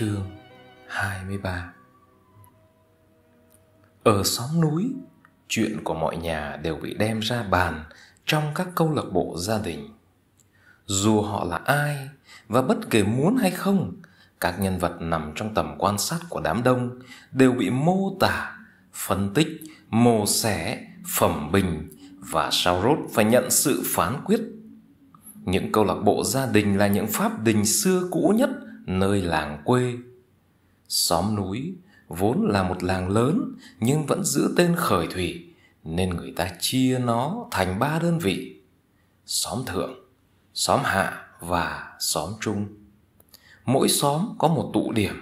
Chương 23 Ở xóm núi, chuyện của mọi nhà đều bị đem ra bàn trong các câu lạc bộ gia đình. Dù họ là ai và bất kể muốn hay không, các nhân vật nằm trong tầm quan sát của đám đông đều bị mô tả, phân tích, mô xẻ, phẩm bình và sau rốt phải nhận sự phán quyết những câu lạc bộ gia đình là những pháp đình xưa cũ nhất nơi làng quê xóm núi vốn là một làng lớn nhưng vẫn giữ tên khởi thủy nên người ta chia nó thành ba đơn vị xóm thượng xóm hạ và xóm trung mỗi xóm có một tụ điểm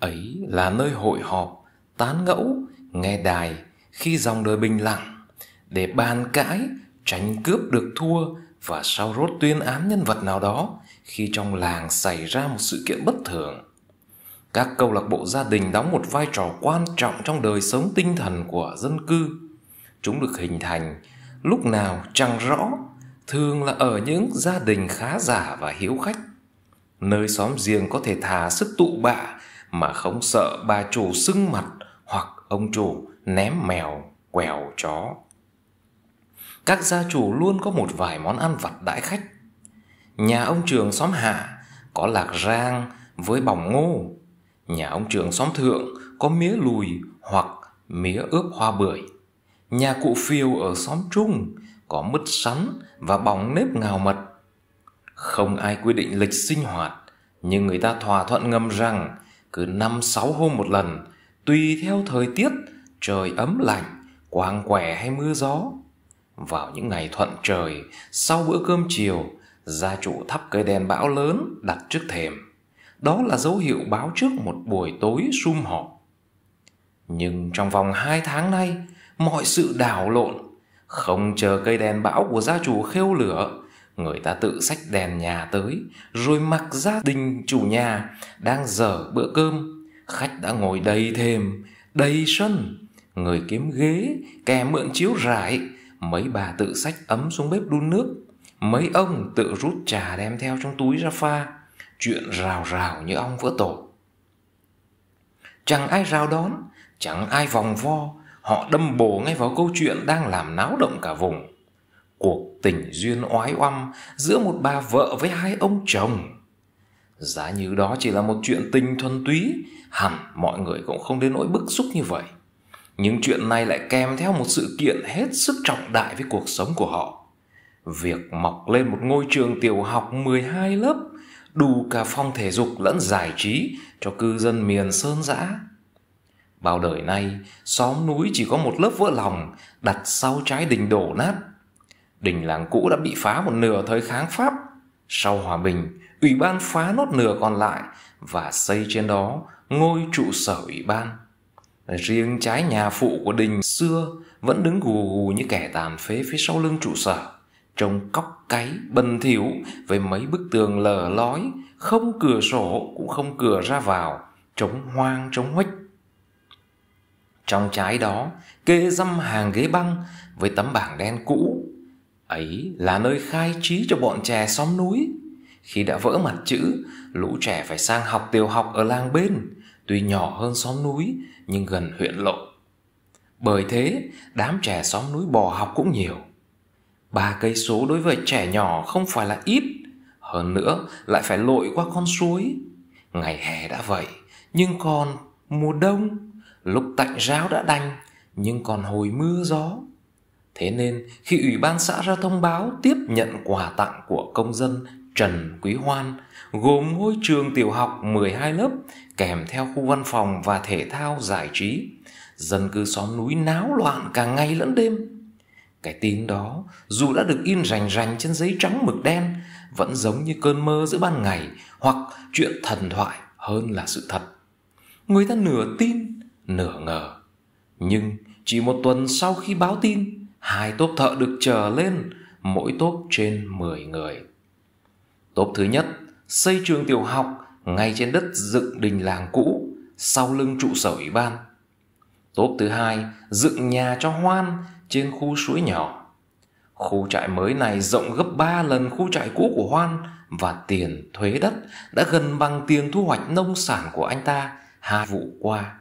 ấy là nơi hội họp tán ngẫu nghe đài khi dòng đời bình lặng để bàn cãi tránh cướp được thua và sau rốt tuyên án nhân vật nào đó khi trong làng xảy ra một sự kiện bất thường. Các câu lạc bộ gia đình đóng một vai trò quan trọng trong đời sống tinh thần của dân cư. Chúng được hình thành lúc nào chẳng rõ, thường là ở những gia đình khá giả và hiếu khách. Nơi xóm riêng có thể thả sức tụ bạ mà không sợ bà chủ sưng mặt hoặc ông chủ ném mèo, quèo chó. Các gia chủ luôn có một vài món ăn vặt đãi khách Nhà ông trường xóm hạ có lạc rang với bỏng ngô. Nhà ông trường xóm thượng có mía lùi hoặc mía ướp hoa bưởi. Nhà cụ phiêu ở xóm trung có mứt sắn và bóng nếp ngào mật. Không ai quy định lịch sinh hoạt, nhưng người ta thỏa thuận ngầm rằng cứ năm sáu hôm một lần, tùy theo thời tiết, trời ấm lạnh, quang quẻ hay mưa gió. Vào những ngày thuận trời, sau bữa cơm chiều, Gia chủ thắp cây đèn bão lớn đặt trước thềm. Đó là dấu hiệu báo trước một buổi tối sum họp. Nhưng trong vòng hai tháng nay, mọi sự đảo lộn. Không chờ cây đèn bão của gia chủ khêu lửa, người ta tự xách đèn nhà tới, rồi mặc gia đình chủ nhà đang dở bữa cơm. Khách đã ngồi đầy thềm, đầy sân, người kiếm ghế, kẻ mượn chiếu rải, mấy bà tự xách ấm xuống bếp đun nước Mấy ông tự rút trà đem theo trong túi ra pha Chuyện rào rào như ong vỡ tổ Chẳng ai rào đón Chẳng ai vòng vo Họ đâm bổ ngay vào câu chuyện đang làm náo động cả vùng Cuộc tình duyên oái oăm Giữa một bà vợ với hai ông chồng Giá như đó chỉ là một chuyện tình thuần túy Hẳn mọi người cũng không đến nỗi bức xúc như vậy Nhưng chuyện này lại kèm theo một sự kiện hết sức trọng đại với cuộc sống của họ Việc mọc lên một ngôi trường tiểu học 12 lớp đủ cả phòng thể dục lẫn giải trí cho cư dân miền sơn dã. Bao đời nay, xóm núi chỉ có một lớp vỡ lòng đặt sau trái đình đổ nát. Đình làng cũ đã bị phá một nửa thời kháng Pháp. Sau hòa bình, ủy ban phá nốt nửa còn lại và xây trên đó ngôi trụ sở ủy ban. Riêng trái nhà phụ của đình xưa vẫn đứng gù gù như kẻ tàn phế phía sau lưng trụ sở trông cóc cái bần thiểu với mấy bức tường lờ lói không cửa sổ cũng không cửa ra vào trống hoang trống huếch trong trái đó kê dăm hàng ghế băng với tấm bảng đen cũ ấy là nơi khai trí cho bọn trẻ xóm núi khi đã vỡ mặt chữ lũ trẻ phải sang học tiểu học ở làng bên tuy nhỏ hơn xóm núi nhưng gần huyện lộ bởi thế đám trẻ xóm núi bò học cũng nhiều ba cây số đối với trẻ nhỏ không phải là ít hơn nữa lại phải lội qua con suối ngày hè đã vậy nhưng còn mùa đông lúc tạnh ráo đã đành nhưng còn hồi mưa gió thế nên khi ủy ban xã ra thông báo tiếp nhận quà tặng của công dân Trần Quý Hoan gồm ngôi trường tiểu học 12 lớp kèm theo khu văn phòng và thể thao giải trí. Dân cư xóm núi náo loạn cả ngày lẫn đêm. Cái tiếng đó, dù đã được in rành rành trên giấy trắng mực đen, vẫn giống như cơn mơ giữa ban ngày hoặc chuyện thần thoại hơn là sự thật. Người ta nửa tin, nửa ngờ. Nhưng chỉ một tuần sau khi báo tin, hai tốp thợ được chờ lên, mỗi tốp trên 10 người. Tốp thứ nhất, xây trường tiểu học ngay trên đất dựng đình làng cũ, sau lưng trụ sở ủy ban. Tốp thứ hai, dựng nhà cho Hoan trên khu suối nhỏ. Khu trại mới này rộng gấp 3 lần khu trại cũ của Hoan và tiền thuế đất đã gần bằng tiền thu hoạch nông sản của anh ta hai vụ qua.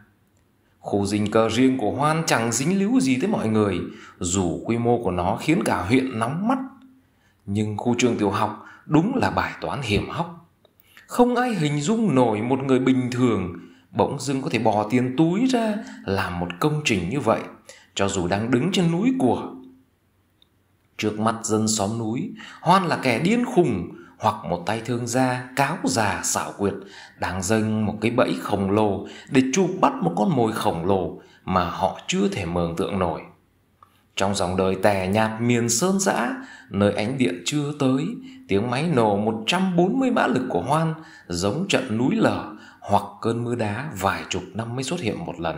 Khu dinh cờ riêng của Hoan chẳng dính líu gì tới mọi người, dù quy mô của nó khiến cả huyện nóng mắt. Nhưng khu trường tiểu học đúng là bài toán hiểm hóc. Không ai hình dung nổi một người bình thường bỗng dưng có thể bỏ tiền túi ra làm một công trình như vậy cho dù đang đứng trên núi của trước mắt dân xóm núi hoan là kẻ điên khùng hoặc một tay thương gia cáo già xảo quyệt đang dâng một cái bẫy khổng lồ để chụp bắt một con mồi khổng lồ mà họ chưa thể mường tượng nổi trong dòng đời tè nhạt miền sơn dã nơi ánh điện chưa tới tiếng máy nổ 140 mã lực của hoan giống trận núi lở hoặc cơn mưa đá vài chục năm mới xuất hiện một lần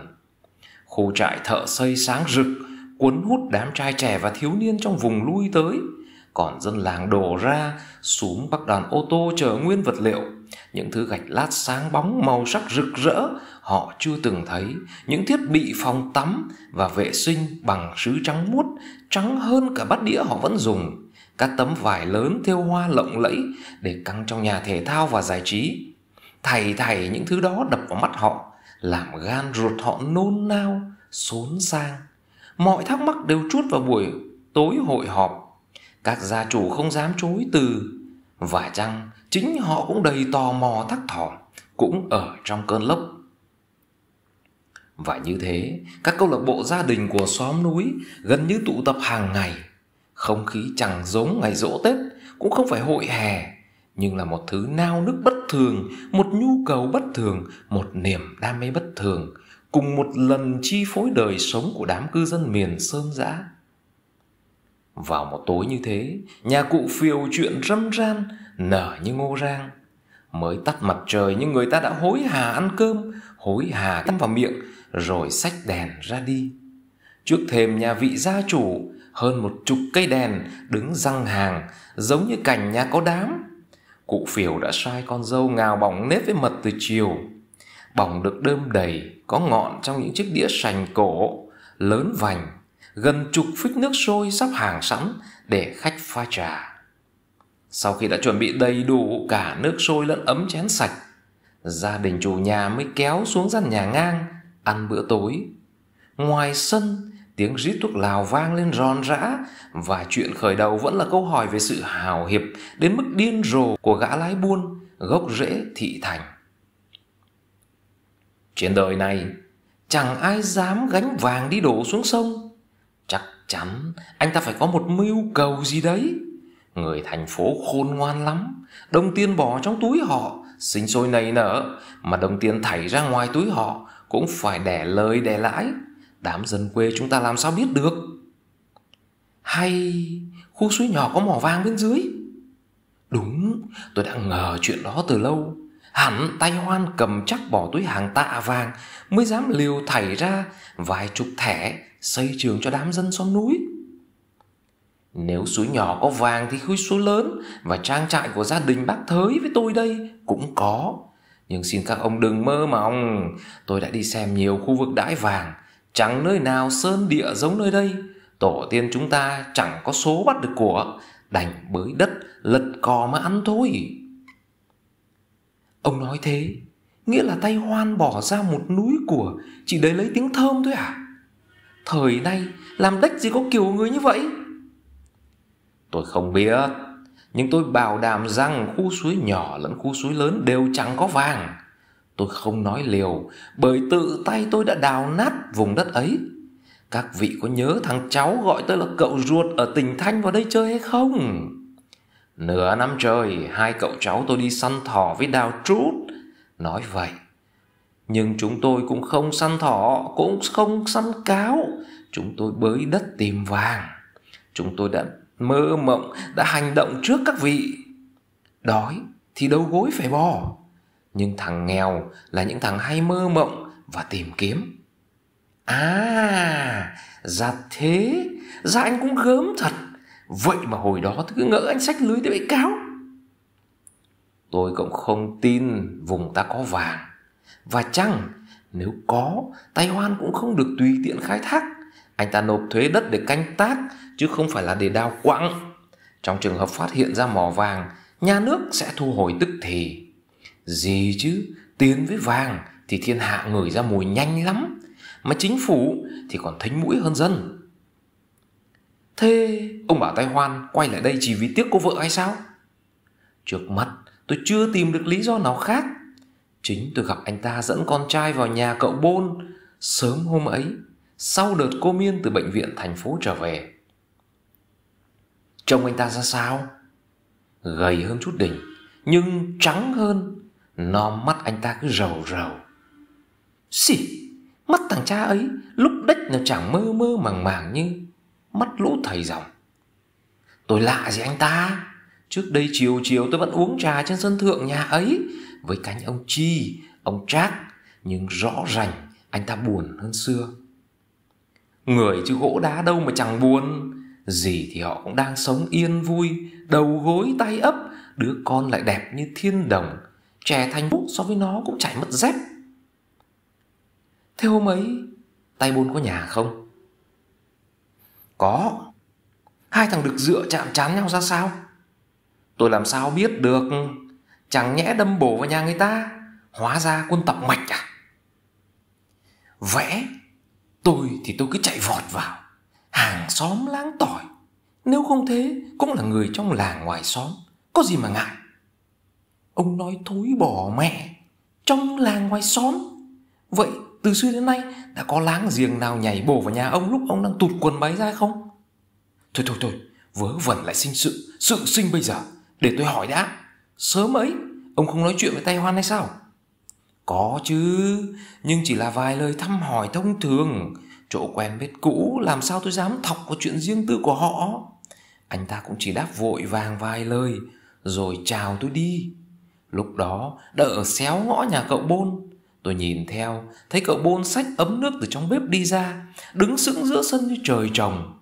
Khu trại thợ xây sáng rực, cuốn hút đám trai trẻ và thiếu niên trong vùng lui tới. Còn dân làng đổ ra, xuống bắc đoàn ô tô chở nguyên vật liệu. Những thứ gạch lát sáng bóng màu sắc rực rỡ họ chưa từng thấy. Những thiết bị phòng tắm và vệ sinh bằng sứ trắng muốt, trắng hơn cả bát đĩa họ vẫn dùng. Các tấm vải lớn thêu hoa lộng lẫy để căng trong nhà thể thao và giải trí. Thầy thầy những thứ đó đập vào mắt họ làm gan ruột họ nôn nao xốn sang mọi thắc mắc đều trút vào buổi tối hội họp các gia chủ không dám chối từ và chăng chính họ cũng đầy tò mò thắc thỏm cũng ở trong cơn lốc và như thế các câu lạc bộ gia đình của xóm núi gần như tụ tập hàng ngày không khí chẳng giống ngày rỗ tết cũng không phải hội hè nhưng là một thứ nao nức bất thường, một nhu cầu bất thường, một niềm đam mê bất thường, cùng một lần chi phối đời sống của đám cư dân miền sơn giã. Vào một tối như thế, nhà cụ phiều chuyện râm ran, nở như ngô rang. Mới tắt mặt trời nhưng người ta đã hối hà ăn cơm, hối hà cắm vào miệng, rồi xách đèn ra đi. Trước thềm nhà vị gia chủ, hơn một chục cây đèn đứng răng hàng, giống như cảnh nhà có đám Cụ phiểu đã sai con dâu ngào bỏng nếp với mật từ chiều Bỏng được đơm đầy Có ngọn trong những chiếc đĩa sành cổ Lớn vành Gần chục phích nước sôi sắp hàng sẵn Để khách pha trà Sau khi đã chuẩn bị đầy đủ Cả nước sôi lẫn ấm chén sạch Gia đình chủ nhà mới kéo xuống gian nhà ngang Ăn bữa tối Ngoài sân tiếng rít thuốc lào vang lên ròn rã và chuyện khởi đầu vẫn là câu hỏi về sự hào hiệp đến mức điên rồ của gã lái buôn gốc rễ thị thành. Trên đời này, chẳng ai dám gánh vàng đi đổ xuống sông. Chắc chắn anh ta phải có một mưu cầu gì đấy. Người thành phố khôn ngoan lắm, đồng tiền bỏ trong túi họ, sinh sôi nảy nở, mà đồng tiền thảy ra ngoài túi họ cũng phải đẻ lời đẻ lãi Đám dân quê chúng ta làm sao biết được Hay khu suối nhỏ có mỏ vàng bên dưới Đúng tôi đã ngờ chuyện đó từ lâu Hẳn tay hoan cầm chắc bỏ túi hàng tạ vàng Mới dám liều thảy ra vài chục thẻ Xây trường cho đám dân xóm núi Nếu suối nhỏ có vàng thì khu suối lớn Và trang trại của gia đình bác Thới với tôi đây cũng có Nhưng xin các ông đừng mơ mộng Tôi đã đi xem nhiều khu vực đãi vàng Chẳng nơi nào sơn địa giống nơi đây Tổ tiên chúng ta chẳng có số bắt được của Đành bới đất lật cò mà ăn thôi Ông nói thế Nghĩa là tay hoan bỏ ra một núi của Chỉ để lấy tiếng thơm thôi à Thời nay làm đách gì có kiểu người như vậy Tôi không biết Nhưng tôi bảo đảm rằng khu suối nhỏ lẫn khu suối lớn đều chẳng có vàng Tôi không nói liều Bởi tự tay tôi đã đào nát vùng đất ấy Các vị có nhớ thằng cháu gọi tôi là cậu ruột Ở tỉnh Thanh vào đây chơi hay không Nửa năm trời Hai cậu cháu tôi đi săn thỏ với đào trút Nói vậy Nhưng chúng tôi cũng không săn thỏ Cũng không săn cáo Chúng tôi bới đất tìm vàng Chúng tôi đã mơ mộng Đã hành động trước các vị Đói thì đâu gối phải bò nhưng thằng nghèo là những thằng hay mơ mộng và tìm kiếm. À, ra thế, ra anh cũng gớm thật. Vậy mà hồi đó tôi cứ ngỡ anh sách lưới tới bị cáo. Tôi cũng không tin vùng ta có vàng. Và chăng, nếu có, Tay Hoan cũng không được tùy tiện khai thác. Anh ta nộp thuế đất để canh tác, chứ không phải là để đào quặng. Trong trường hợp phát hiện ra mỏ vàng, nhà nước sẽ thu hồi tức thì. Gì chứ, tiền với vàng thì thiên hạ ngửi ra mùi nhanh lắm, mà chính phủ thì còn thính mũi hơn dân. Thế ông bảo tay hoan quay lại đây chỉ vì tiếc cô vợ hay sao? Trước mắt tôi chưa tìm được lý do nào khác. Chính tôi gặp anh ta dẫn con trai vào nhà cậu Bôn sớm hôm ấy, sau đợt cô Miên từ bệnh viện thành phố trở về. Trông anh ta ra sao? Gầy hơn chút đỉnh, nhưng trắng hơn, nó mắt anh ta cứ rầu rầu Xì Mắt thằng cha ấy lúc đếch nó chẳng mơ mơ màng màng như Mắt lũ thầy dòng Tôi lạ gì anh ta Trước đây chiều chiều tôi vẫn uống trà trên sân thượng nhà ấy Với cánh ông Chi, ông Trác Nhưng rõ ràng anh ta buồn hơn xưa Người chứ gỗ đá đâu mà chẳng buồn Gì thì họ cũng đang sống yên vui Đầu gối tay ấp Đứa con lại đẹp như thiên đồng Chè thành bút so với nó cũng chảy mất dép Thế hôm ấy Tay bôn có nhà không Có Hai thằng được dựa chạm chán nhau ra sao Tôi làm sao biết được Chẳng nhẽ đâm bổ vào nhà người ta Hóa ra quân tập mạch à Vẽ Tôi thì tôi cứ chạy vọt vào Hàng xóm láng tỏi Nếu không thế Cũng là người trong làng ngoài xóm Có gì mà ngại ông nói thối bỏ mẹ trong làng ngoài xóm vậy từ xưa đến nay đã có láng giềng nào nhảy bổ vào nhà ông lúc ông đang tụt quần máy ra không thôi thôi thôi vớ vẩn lại sinh sự sự sinh bây giờ để tôi hỏi đã sớm ấy ông không nói chuyện với tay hoan hay sao có chứ nhưng chỉ là vài lời thăm hỏi thông thường chỗ quen biết cũ làm sao tôi dám thọc vào chuyện riêng tư của họ anh ta cũng chỉ đáp vội vàng vài lời rồi chào tôi đi Lúc đó đã ở xéo ngõ nhà cậu Bôn Tôi nhìn theo Thấy cậu Bôn xách ấm nước từ trong bếp đi ra Đứng sững giữa sân như trời trồng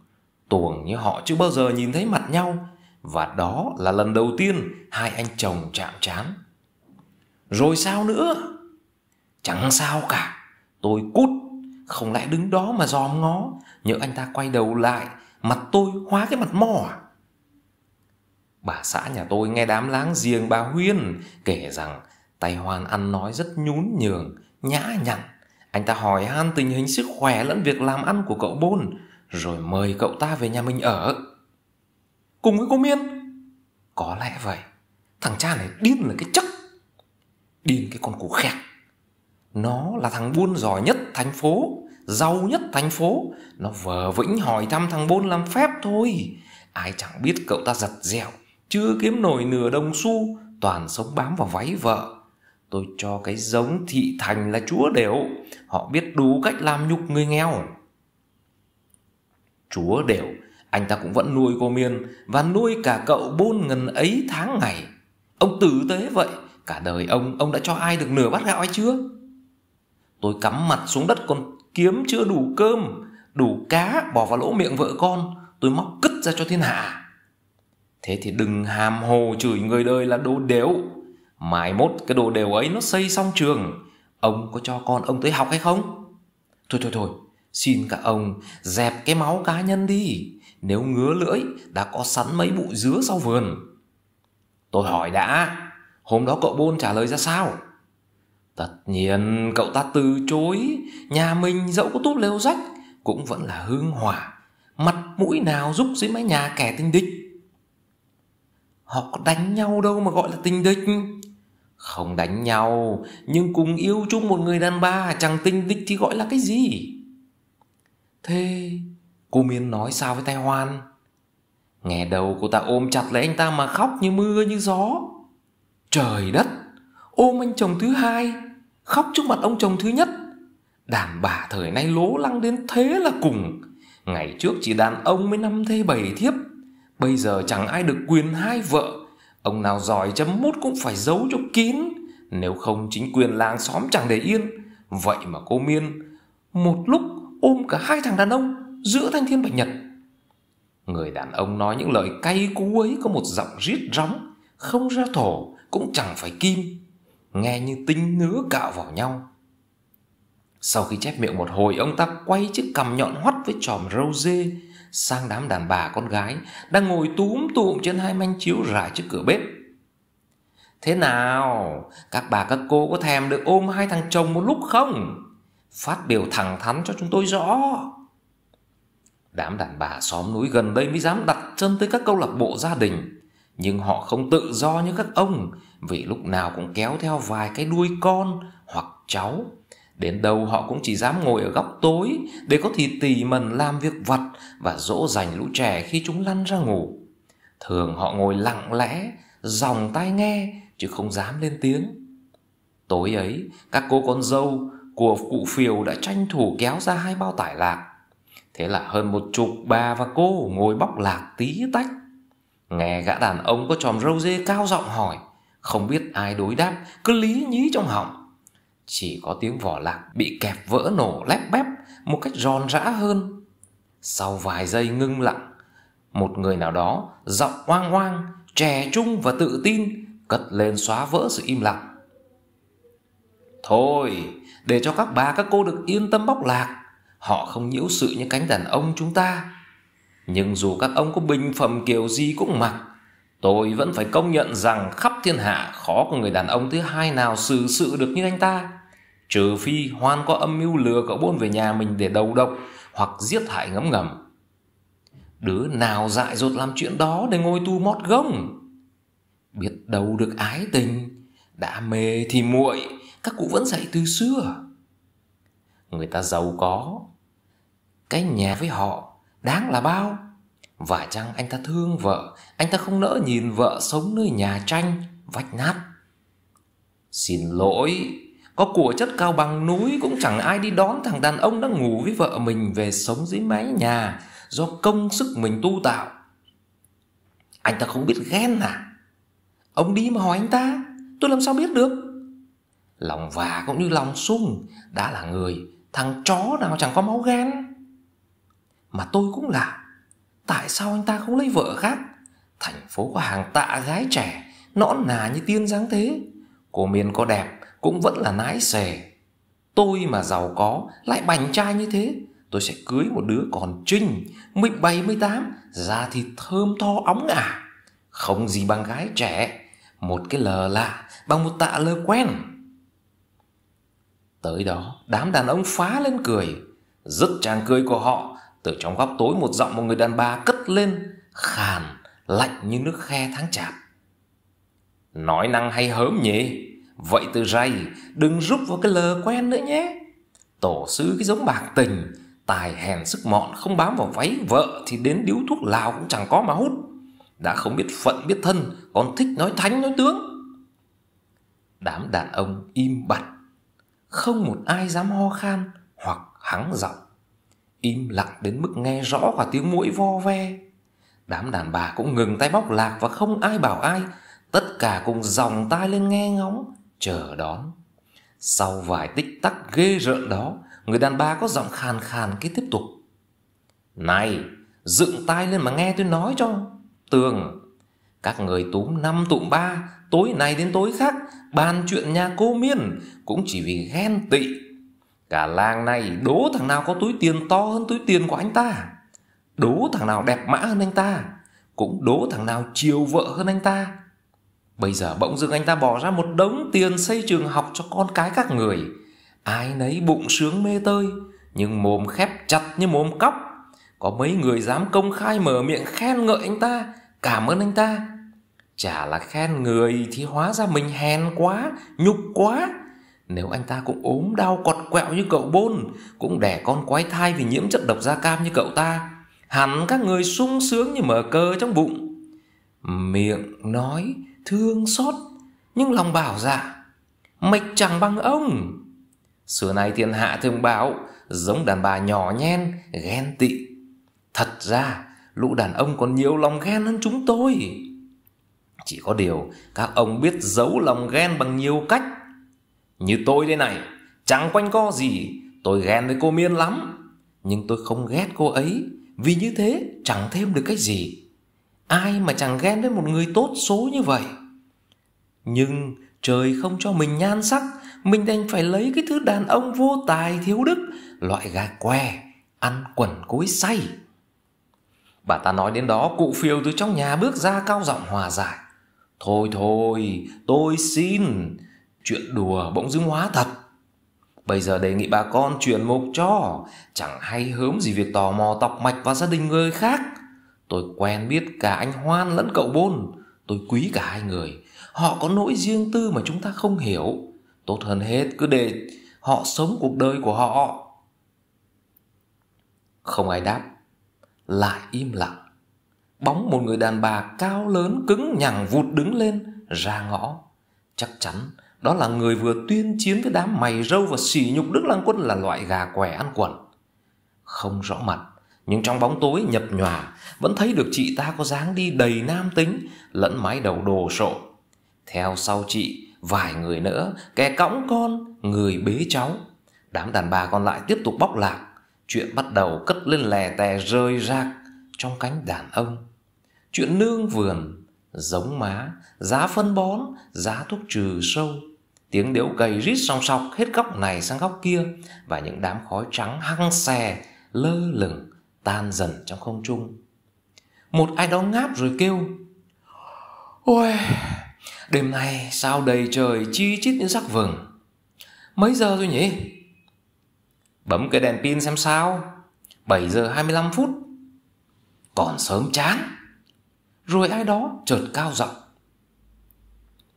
Tuồng như họ chưa bao giờ nhìn thấy mặt nhau Và đó là lần đầu tiên Hai anh chồng chạm trán. Rồi sao nữa Chẳng sao cả Tôi cút Không lẽ đứng đó mà dòm ngó Nhớ anh ta quay đầu lại Mặt tôi hóa cái mặt mò à Bà xã nhà tôi nghe đám láng giềng bà Huyên kể rằng tay Hoan ăn nói rất nhún nhường, nhã nhặn. Anh ta hỏi han tình hình sức khỏe lẫn việc làm ăn của cậu Bôn, rồi mời cậu ta về nhà mình ở. Cùng với cô Miên? Có lẽ vậy. Thằng cha này điên là cái chất. Điên cái con củ khẹt. Nó là thằng buôn giỏi nhất thành phố Giàu nhất thành phố Nó vờ vĩnh hỏi thăm thằng buôn làm phép thôi Ai chẳng biết cậu ta giật dẻo chưa kiếm nổi nửa đồng xu Toàn sống bám vào váy vợ Tôi cho cái giống thị thành là chúa đều Họ biết đủ cách làm nhục người nghèo Chúa đều Anh ta cũng vẫn nuôi cô Miên Và nuôi cả cậu bôn ngần ấy tháng ngày Ông tử tế vậy Cả đời ông, ông đã cho ai được nửa bát gạo hay chưa? Tôi cắm mặt xuống đất còn kiếm chưa đủ cơm Đủ cá bỏ vào lỗ miệng vợ con Tôi móc cứt ra cho thiên hạ Thế thì đừng hàm hồ chửi người đời là đồ đều Mai mốt cái đồ đều ấy nó xây xong trường Ông có cho con ông tới học hay không? Thôi thôi thôi Xin cả ông dẹp cái máu cá nhân đi Nếu ngứa lưỡi đã có sẵn mấy bụi dứa sau vườn Tôi hỏi đã Hôm đó cậu Bôn trả lời ra sao? Tất nhiên cậu ta từ chối Nhà mình dẫu có túp lêu rách Cũng vẫn là hương hỏa Mặt mũi nào giúp dưới mái nhà kẻ tinh địch Họ có đánh nhau đâu mà gọi là tình địch Không đánh nhau Nhưng cùng yêu chung một người đàn bà Chẳng tình địch thì gọi là cái gì Thế Cô Miên nói sao với Tài Hoan Nghe đầu cô ta ôm chặt lấy anh ta mà khóc như mưa như gió Trời đất Ôm anh chồng thứ hai Khóc trước mặt ông chồng thứ nhất Đàn bà thời nay lố lăng đến thế là cùng Ngày trước chỉ đàn ông mới năm thê bảy thiếp Bây giờ chẳng ai được quyền hai vợ Ông nào giỏi chấm mút cũng phải giấu cho kín Nếu không chính quyền làng xóm chẳng để yên Vậy mà cô Miên Một lúc ôm cả hai thằng đàn ông Giữa thanh thiên bạch nhật Người đàn ông nói những lời cay cú ấy Có một giọng rít róng Không ra thổ cũng chẳng phải kim Nghe như tinh nứa cạo vào nhau Sau khi chép miệng một hồi Ông ta quay chiếc cằm nhọn hoắt với tròm râu dê sang đám đàn bà con gái đang ngồi túm tụm trên hai manh chiếu rải trước cửa bếp. Thế nào, các bà các cô có thèm được ôm hai thằng chồng một lúc không? Phát biểu thẳng thắn cho chúng tôi rõ. Đám đàn bà xóm núi gần đây mới dám đặt chân tới các câu lạc bộ gia đình. Nhưng họ không tự do như các ông vì lúc nào cũng kéo theo vài cái đuôi con hoặc cháu Đến đâu họ cũng chỉ dám ngồi ở góc tối để có thể tỉ mần làm việc vặt và dỗ dành lũ trẻ khi chúng lăn ra ngủ. Thường họ ngồi lặng lẽ, dòng tai nghe chứ không dám lên tiếng. Tối ấy, các cô con dâu của cụ phiều đã tranh thủ kéo ra hai bao tải lạc. Thế là hơn một chục bà và cô ngồi bóc lạc tí tách. Nghe gã đàn ông có tròm râu dê cao giọng hỏi, không biết ai đối đáp, cứ lý nhí trong họng chỉ có tiếng vỏ lạc bị kẹp vỡ nổ lép bép một cách giòn rã hơn. Sau vài giây ngưng lặng, một người nào đó giọng oang oang, trẻ trung và tự tin cất lên xóa vỡ sự im lặng. Thôi, để cho các bà các cô được yên tâm bóc lạc, họ không nhiễu sự như cánh đàn ông chúng ta. Nhưng dù các ông có bình phẩm kiểu gì cũng mặc, tôi vẫn phải công nhận rằng khắp thiên hạ khó có người đàn ông thứ hai nào xử sự được như anh ta. Trừ phi Hoan có âm mưu lừa cậu Bôn về nhà mình để đầu độc hoặc giết hại ngấm ngầm. Đứa nào dại dột làm chuyện đó để ngồi tu mót gông? Biết đâu được ái tình, đã mê thì muội, các cụ vẫn dạy từ xưa. Người ta giàu có, cái nhà với họ đáng là bao? Và chăng anh ta thương vợ, anh ta không nỡ nhìn vợ sống nơi nhà tranh, vách nát. Xin lỗi, có của chất cao bằng núi cũng chẳng ai đi đón thằng đàn ông đang ngủ với vợ mình về sống dưới mái nhà do công sức mình tu tạo. Anh ta không biết ghen à? Ông đi mà hỏi anh ta, tôi làm sao biết được? Lòng và cũng như lòng sung, đã là người, thằng chó nào chẳng có máu ghen. Mà tôi cũng là, tại sao anh ta không lấy vợ khác? Thành phố có hàng tạ gái trẻ, nõn nà như tiên dáng thế, cô miền có đẹp, cũng vẫn là nái xề tôi mà giàu có lại bành trai như thế tôi sẽ cưới một đứa còn trinh mười bảy mười tám da thì thơm tho óng ả à. không gì bằng gái trẻ một cái lờ lạ bằng một tạ lơ quen tới đó đám đàn ông phá lên cười dứt tràng cười của họ từ trong góc tối một giọng một người đàn bà cất lên khàn lạnh như nước khe tháng chạp nói năng hay hớm nhỉ Vậy từ rày đừng rút vào cái lờ quen nữa nhé Tổ sứ cái giống bạc tình Tài hèn sức mọn không bám vào váy Vợ thì đến điếu thuốc lào cũng chẳng có mà hút Đã không biết phận biết thân Còn thích nói thánh nói tướng Đám đàn ông im bặt Không một ai dám ho khan Hoặc hắng giọng Im lặng đến mức nghe rõ cả tiếng mũi vo ve Đám đàn bà cũng ngừng tay bóc lạc Và không ai bảo ai Tất cả cùng dòng tai lên nghe ngóng chờ đón. Sau vài tích tắc ghê rợn đó, người đàn bà có giọng khàn khàn kia tiếp tục. Này, dựng tai lên mà nghe tôi nói cho. Tường, các người túm năm tụm ba, tối này đến tối khác, bàn chuyện nhà cô Miên cũng chỉ vì ghen tị. Cả làng này đố thằng nào có túi tiền to hơn túi tiền của anh ta. Đố thằng nào đẹp mã hơn anh ta. Cũng đố thằng nào chiều vợ hơn anh ta. Bây giờ bỗng dưng anh ta bỏ ra một đống tiền xây trường học cho con cái các người. Ai nấy bụng sướng mê tơi, nhưng mồm khép chặt như mồm cóc. Có mấy người dám công khai mở miệng khen ngợi anh ta, cảm ơn anh ta. Chả là khen người thì hóa ra mình hèn quá, nhục quá. Nếu anh ta cũng ốm đau quật quẹo như cậu Bôn, cũng đẻ con quái thai vì nhiễm chất độc da cam như cậu ta, hẳn các người sung sướng như mở cơ trong bụng. Miệng nói thương xót nhưng lòng bảo dạ mịch chẳng bằng ông xưa nay thiên hạ thường bảo giống đàn bà nhỏ nhen ghen tị thật ra lũ đàn ông còn nhiều lòng ghen hơn chúng tôi chỉ có điều các ông biết giấu lòng ghen bằng nhiều cách như tôi đây này chẳng quanh co gì tôi ghen với cô miên lắm nhưng tôi không ghét cô ấy vì như thế chẳng thêm được cái gì ai mà chẳng ghen với một người tốt số như vậy nhưng trời không cho mình nhan sắc, mình đành phải lấy cái thứ đàn ông vô tài thiếu đức, loại gà que ăn quần cối say. Bà ta nói đến đó, cụ phiêu từ trong nhà bước ra cao giọng hòa giải. Thôi thôi, tôi xin, chuyện đùa bỗng dưng hóa thật. Bây giờ đề nghị bà con chuyển mục cho, chẳng hay hớm gì việc tò mò tọc mạch vào gia đình người khác. Tôi quen biết cả anh Hoan lẫn cậu Bôn, tôi quý cả hai người, họ có nỗi riêng tư mà chúng ta không hiểu tốt hơn hết cứ để họ sống cuộc đời của họ không ai đáp lại im lặng bóng một người đàn bà cao lớn cứng nhằng vụt đứng lên ra ngõ chắc chắn đó là người vừa tuyên chiến với đám mày râu và sỉ nhục đức lăng quân là loại gà què ăn quẩn không rõ mặt nhưng trong bóng tối nhập nhòa vẫn thấy được chị ta có dáng đi đầy nam tính lẫn mái đầu đồ sộ theo sau chị Vài người nữa Kẻ cõng con Người bế cháu Đám đàn bà còn lại tiếp tục bóc lạc Chuyện bắt đầu cất lên lè tè rơi rạc Trong cánh đàn ông Chuyện nương vườn Giống má Giá phân bón Giá thuốc trừ sâu Tiếng điếu cầy rít song sọc Hết góc này sang góc kia Và những đám khói trắng hăng xè Lơ lửng Tan dần trong không trung Một ai đó ngáp rồi kêu Ôi Đêm nay sao đầy trời chi chít những sắc vừng Mấy giờ rồi nhỉ? Bấm cái đèn pin xem sao 7 giờ 25 phút Còn sớm chán Rồi ai đó chợt cao giọng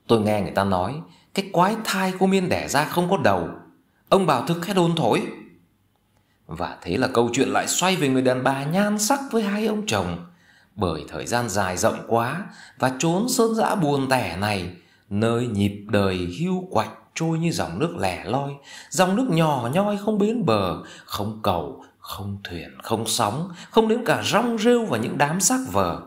Tôi nghe người ta nói Cái quái thai cô Miên đẻ ra không có đầu Ông bảo thực hay đồn thổi Và thế là câu chuyện lại xoay về người đàn bà nhan sắc với hai ông chồng bởi thời gian dài rộng quá và trốn sơn dã buồn tẻ này nơi nhịp đời hưu quạch trôi như dòng nước lẻ loi dòng nước nhỏ nhoi không bến bờ không cầu không thuyền không sóng không đến cả rong rêu và những đám xác vờ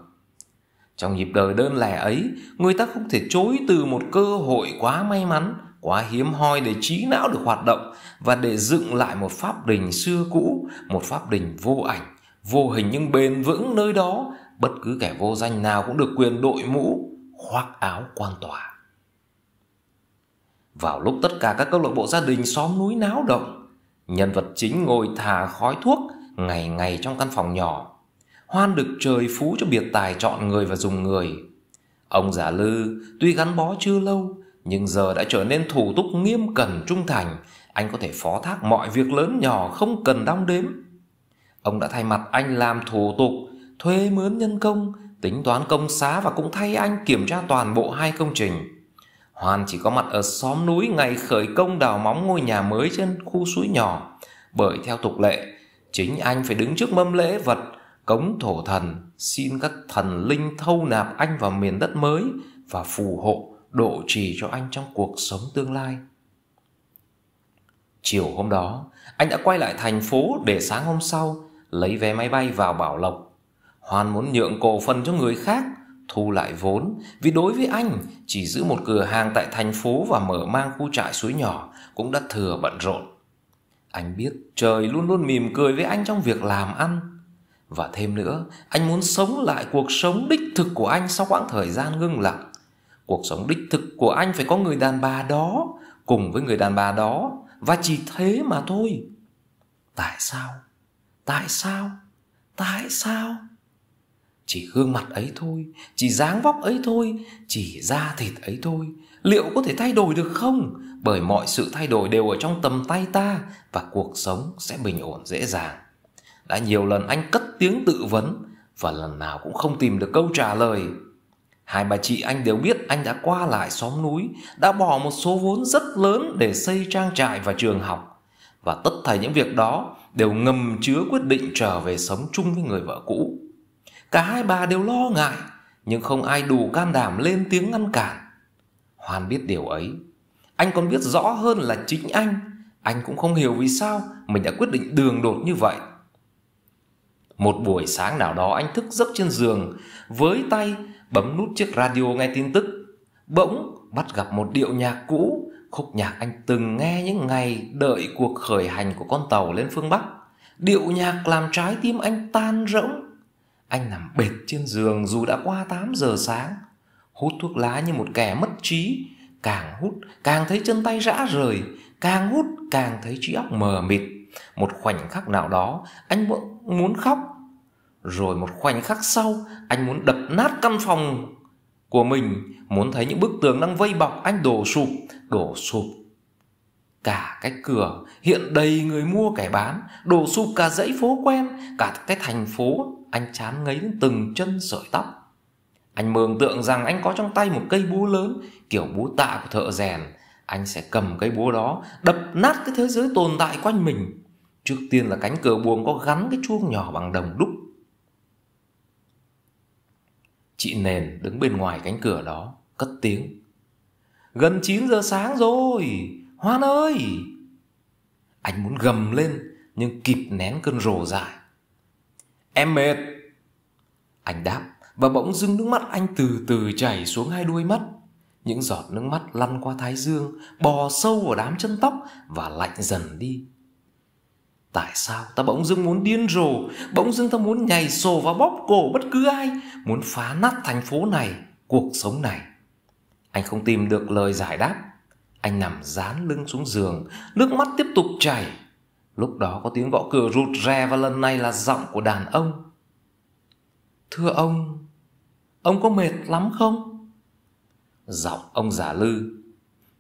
trong nhịp đời đơn lẻ ấy người ta không thể chối từ một cơ hội quá may mắn quá hiếm hoi để trí não được hoạt động và để dựng lại một pháp đình xưa cũ một pháp đình vô ảnh vô hình nhưng bền vững nơi đó bất cứ kẻ vô danh nào cũng được quyền đội mũ, khoác áo quan tòa. Vào lúc tất cả các câu lạc bộ gia đình xóm núi náo động, nhân vật chính ngồi thả khói thuốc ngày ngày trong căn phòng nhỏ. Hoan được trời phú cho biệt tài chọn người và dùng người. Ông Giả Lư tuy gắn bó chưa lâu, nhưng giờ đã trở nên thủ túc nghiêm cẩn trung thành, anh có thể phó thác mọi việc lớn nhỏ không cần đong đếm. Ông đã thay mặt anh làm thủ tục thuê mướn nhân công, tính toán công xá và cũng thay anh kiểm tra toàn bộ hai công trình. Hoàn chỉ có mặt ở xóm núi ngày khởi công đào móng ngôi nhà mới trên khu suối nhỏ, bởi theo tục lệ, chính anh phải đứng trước mâm lễ vật, cống thổ thần, xin các thần linh thâu nạp anh vào miền đất mới và phù hộ, độ trì cho anh trong cuộc sống tương lai. Chiều hôm đó, anh đã quay lại thành phố để sáng hôm sau lấy vé máy bay vào Bảo Lộc Hoan muốn nhượng cổ phần cho người khác, thu lại vốn, vì đối với anh, chỉ giữ một cửa hàng tại thành phố và mở mang khu trại suối nhỏ cũng đã thừa bận rộn. Anh biết trời luôn luôn mỉm cười với anh trong việc làm ăn. Và thêm nữa, anh muốn sống lại cuộc sống đích thực của anh sau quãng thời gian ngưng lặng. Cuộc sống đích thực của anh phải có người đàn bà đó, cùng với người đàn bà đó, và chỉ thế mà thôi. Tại sao? Tại sao? Tại sao? chỉ gương mặt ấy thôi chỉ dáng vóc ấy thôi chỉ da thịt ấy thôi liệu có thể thay đổi được không bởi mọi sự thay đổi đều ở trong tầm tay ta và cuộc sống sẽ bình ổn dễ dàng đã nhiều lần anh cất tiếng tự vấn và lần nào cũng không tìm được câu trả lời hai bà chị anh đều biết anh đã qua lại xóm núi đã bỏ một số vốn rất lớn để xây trang trại và trường học và tất thảy những việc đó đều ngầm chứa quyết định trở về sống chung với người vợ cũ Cả hai bà đều lo ngại Nhưng không ai đủ can đảm lên tiếng ngăn cản hoàn biết điều ấy Anh còn biết rõ hơn là chính anh Anh cũng không hiểu vì sao Mình đã quyết định đường đột như vậy Một buổi sáng nào đó anh thức giấc trên giường Với tay bấm nút chiếc radio nghe tin tức Bỗng bắt gặp một điệu nhạc cũ Khúc nhạc anh từng nghe những ngày Đợi cuộc khởi hành của con tàu lên phương Bắc Điệu nhạc làm trái tim anh tan rỗng anh nằm bệt trên giường dù đã qua 8 giờ sáng Hút thuốc lá như một kẻ mất trí Càng hút càng thấy chân tay rã rời Càng hút càng thấy trí óc mờ mịt Một khoảnh khắc nào đó anh muốn khóc Rồi một khoảnh khắc sau anh muốn đập nát căn phòng của mình Muốn thấy những bức tường đang vây bọc anh đổ sụp Đổ sụp cả cái cửa hiện đầy người mua kẻ bán đồ sụp cả dãy phố quen cả cái thành phố anh chán ngấy đến từng chân sợi tóc anh mường tượng rằng anh có trong tay một cây búa lớn kiểu búa tạ của thợ rèn anh sẽ cầm cây búa đó đập nát cái thế giới tồn tại quanh mình trước tiên là cánh cửa buồng có gắn cái chuông nhỏ bằng đồng đúc chị nền đứng bên ngoài cánh cửa đó cất tiếng gần 9 giờ sáng rồi Hoan ơi! Anh muốn gầm lên nhưng kịp nén cơn rồ dại. Em mệt! Anh đáp và bỗng dưng nước mắt anh từ từ chảy xuống hai đuôi mắt. Những giọt nước mắt lăn qua thái dương, bò sâu vào đám chân tóc và lạnh dần đi. Tại sao ta bỗng dưng muốn điên rồ, bỗng dưng ta muốn nhảy sổ và bóp cổ bất cứ ai, muốn phá nát thành phố này, cuộc sống này. Anh không tìm được lời giải đáp anh nằm dán lưng xuống giường, nước mắt tiếp tục chảy. Lúc đó có tiếng gõ cửa rụt rè và lần này là giọng của đàn ông. Thưa ông, ông có mệt lắm không? Giọng ông giả lư.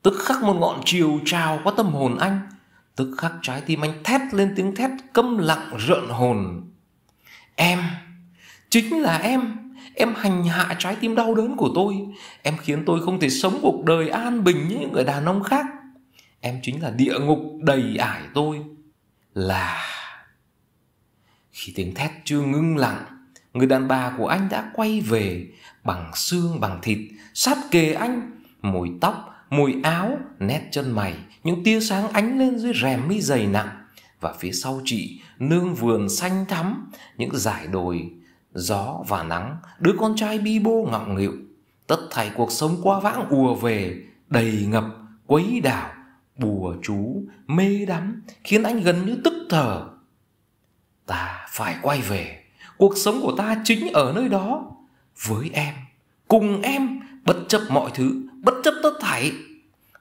Tức khắc một ngọn chiều trào qua tâm hồn anh. Tức khắc trái tim anh thét lên tiếng thét câm lặng rợn hồn. Em, chính là em em hành hạ trái tim đau đớn của tôi em khiến tôi không thể sống cuộc đời an bình như những người đàn ông khác em chính là địa ngục đầy ải tôi là khi tiếng thét chưa ngưng lặng người đàn bà của anh đã quay về bằng xương bằng thịt sát kề anh mùi tóc mùi áo nét chân mày những tia sáng ánh lên dưới rèm mi dày nặng và phía sau chị nương vườn xanh thắm những dải đồi gió và nắng, đứa con trai bi bô ngọng nghịu, tất thảy cuộc sống qua vãng ùa về, đầy ngập, quấy đảo, bùa chú, mê đắm, khiến anh gần như tức thở. Ta phải quay về, cuộc sống của ta chính ở nơi đó, với em, cùng em, bất chấp mọi thứ, bất chấp tất thảy.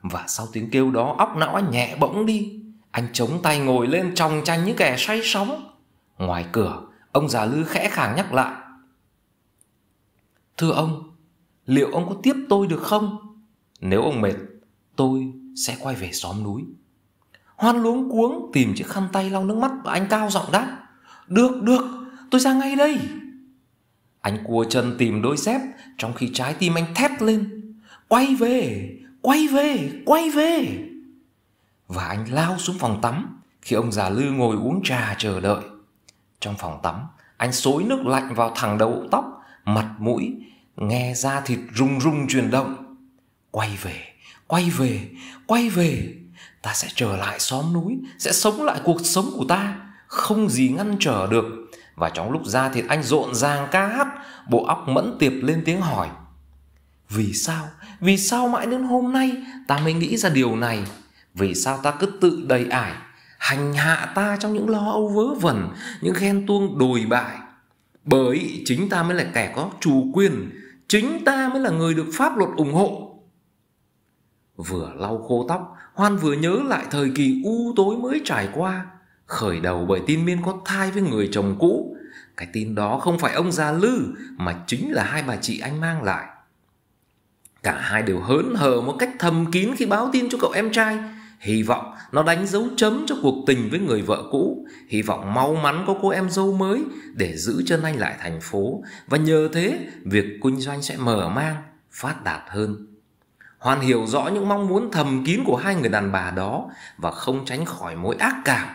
Và sau tiếng kêu đó, óc não anh nhẹ bỗng đi, anh chống tay ngồi lên tròng tranh những kẻ say sóng. Ngoài cửa, Ông già lư khẽ khàng nhắc lại. Thưa ông, liệu ông có tiếp tôi được không? Nếu ông mệt, tôi sẽ quay về xóm núi. Hoan luống cuống tìm chiếc khăn tay lau nước mắt và anh cao giọng đáp. Được, được, tôi ra ngay đây. Anh cua chân tìm đôi dép trong khi trái tim anh thét lên. Quay về, quay về, quay về. Và anh lao xuống phòng tắm khi ông già lư ngồi uống trà chờ đợi trong phòng tắm anh xối nước lạnh vào thẳng đầu tóc mặt mũi nghe da thịt rung rung chuyển động quay về quay về quay về ta sẽ trở lại xóm núi sẽ sống lại cuộc sống của ta không gì ngăn trở được và trong lúc ra thịt anh rộn ràng ca hát bộ óc mẫn tiệp lên tiếng hỏi vì sao vì sao mãi đến hôm nay ta mới nghĩ ra điều này vì sao ta cứ tự đầy ải hành hạ ta trong những lo âu vớ vẩn những ghen tuông đồi bại bởi chính ta mới là kẻ có chủ quyền chính ta mới là người được pháp luật ủng hộ vừa lau khô tóc hoan vừa nhớ lại thời kỳ u tối mới trải qua khởi đầu bởi tin miên có thai với người chồng cũ cái tin đó không phải ông già lư mà chính là hai bà chị anh mang lại cả hai đều hớn hở một cách thầm kín khi báo tin cho cậu em trai Hy vọng nó đánh dấu chấm cho cuộc tình với người vợ cũ Hy vọng mau mắn có cô em dâu mới Để giữ chân anh lại thành phố Và nhờ thế việc kinh doanh sẽ mở mang Phát đạt hơn Hoàn hiểu rõ những mong muốn thầm kín của hai người đàn bà đó Và không tránh khỏi mối ác cảm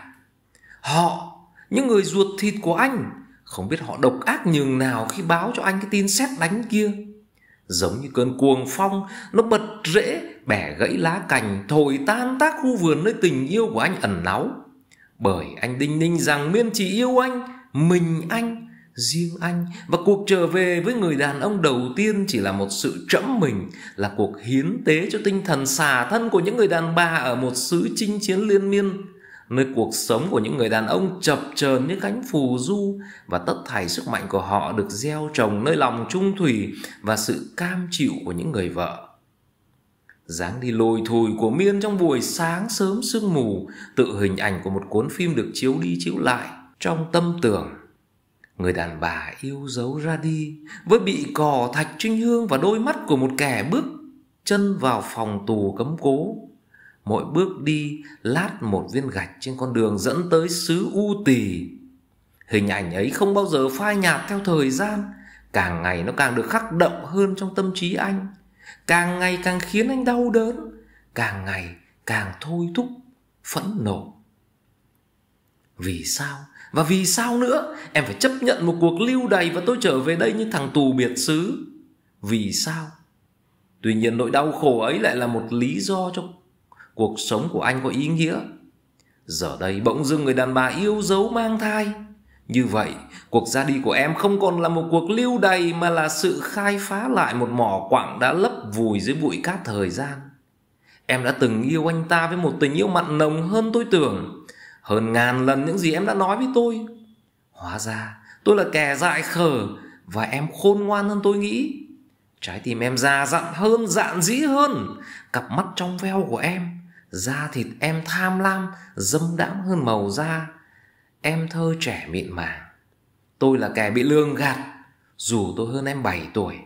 Họ, những người ruột thịt của anh Không biết họ độc ác nhường nào khi báo cho anh cái tin xét đánh kia Giống như cơn cuồng phong Nó bật rễ bẻ gãy lá cành thổi tan tác khu vườn nơi tình yêu của anh ẩn náu. Bởi anh đinh ninh rằng Miên chỉ yêu anh, mình anh, riêng anh và cuộc trở về với người đàn ông đầu tiên chỉ là một sự trẫm mình, là cuộc hiến tế cho tinh thần xà thân của những người đàn bà ở một xứ chinh chiến liên miên nơi cuộc sống của những người đàn ông chập chờn như cánh phù du và tất thảy sức mạnh của họ được gieo trồng nơi lòng trung thủy và sự cam chịu của những người vợ dáng đi lôi thùi của miên trong buổi sáng sớm sương mù tự hình ảnh của một cuốn phim được chiếu đi chiếu lại trong tâm tưởng người đàn bà yêu dấu ra đi với bị cò thạch trinh hương và đôi mắt của một kẻ bước chân vào phòng tù cấm cố mỗi bước đi lát một viên gạch trên con đường dẫn tới xứ u tỳ hình ảnh ấy không bao giờ phai nhạt theo thời gian càng ngày nó càng được khắc đậm hơn trong tâm trí anh càng ngày càng khiến anh đau đớn, càng ngày càng thôi thúc, phẫn nộ. Vì sao? Và vì sao nữa? Em phải chấp nhận một cuộc lưu đày và tôi trở về đây như thằng tù biệt xứ. Vì sao? Tuy nhiên nỗi đau khổ ấy lại là một lý do cho cuộc sống của anh có ý nghĩa. Giờ đây bỗng dưng người đàn bà yêu dấu mang thai như vậy, cuộc ra đi của em không còn là một cuộc lưu đày mà là sự khai phá lại một mỏ quặng đã lấp vùi dưới bụi cát thời gian. Em đã từng yêu anh ta với một tình yêu mặn nồng hơn tôi tưởng, hơn ngàn lần những gì em đã nói với tôi. Hóa ra, tôi là kẻ dại khờ và em khôn ngoan hơn tôi nghĩ. Trái tim em già dặn hơn, dạn dĩ hơn, cặp mắt trong veo của em, da thịt em tham lam, dâm đãng hơn màu da Em thơ trẻ mịn màng Tôi là kẻ bị lương gạt Dù tôi hơn em 7 tuổi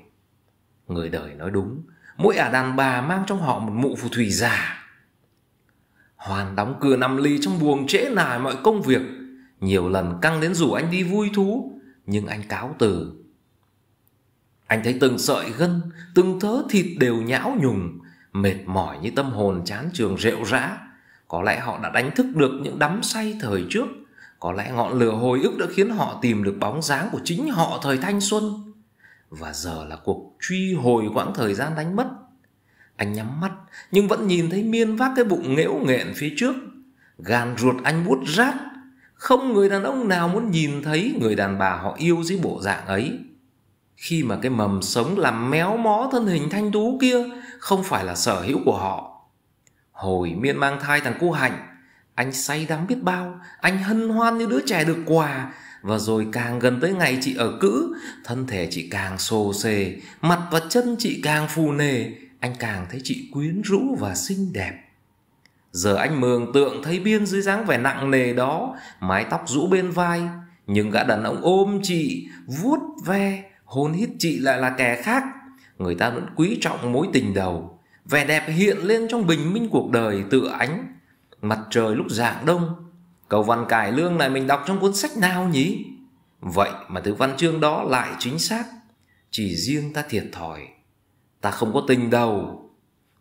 Người đời nói đúng Mỗi ả đàn bà mang trong họ một mụ phù thủy già Hoàn đóng cửa nằm ly trong buồng trễ nải mọi công việc Nhiều lần căng đến rủ anh đi vui thú Nhưng anh cáo từ Anh thấy từng sợi gân Từng thớ thịt đều nhão nhùng Mệt mỏi như tâm hồn chán trường rệu rã Có lẽ họ đã đánh thức được những đắm say thời trước có lẽ ngọn lửa hồi ức đã khiến họ tìm được bóng dáng của chính họ thời thanh xuân. Và giờ là cuộc truy hồi quãng thời gian đánh mất. Anh nhắm mắt nhưng vẫn nhìn thấy miên vác cái bụng nghẽo nghẹn phía trước. Gan ruột anh buốt rát. Không người đàn ông nào muốn nhìn thấy người đàn bà họ yêu dưới bộ dạng ấy. Khi mà cái mầm sống làm méo mó thân hình thanh tú kia không phải là sở hữu của họ. Hồi miên mang thai thằng cu Hạnh anh say đắm biết bao, anh hân hoan như đứa trẻ được quà. Và rồi càng gần tới ngày chị ở cữ, thân thể chị càng xô xề, mặt và chân chị càng phù nề, anh càng thấy chị quyến rũ và xinh đẹp. Giờ anh mường tượng thấy biên dưới dáng vẻ nặng nề đó, mái tóc rũ bên vai, nhưng gã đàn ông ôm chị, vuốt ve, hôn hít chị lại là kẻ khác. Người ta vẫn quý trọng mối tình đầu. Vẻ đẹp hiện lên trong bình minh cuộc đời tự ánh Mặt trời lúc dạng đông Cầu văn cải lương này mình đọc trong cuốn sách nào nhỉ? Vậy mà thứ văn chương đó lại chính xác Chỉ riêng ta thiệt thòi Ta không có tình đầu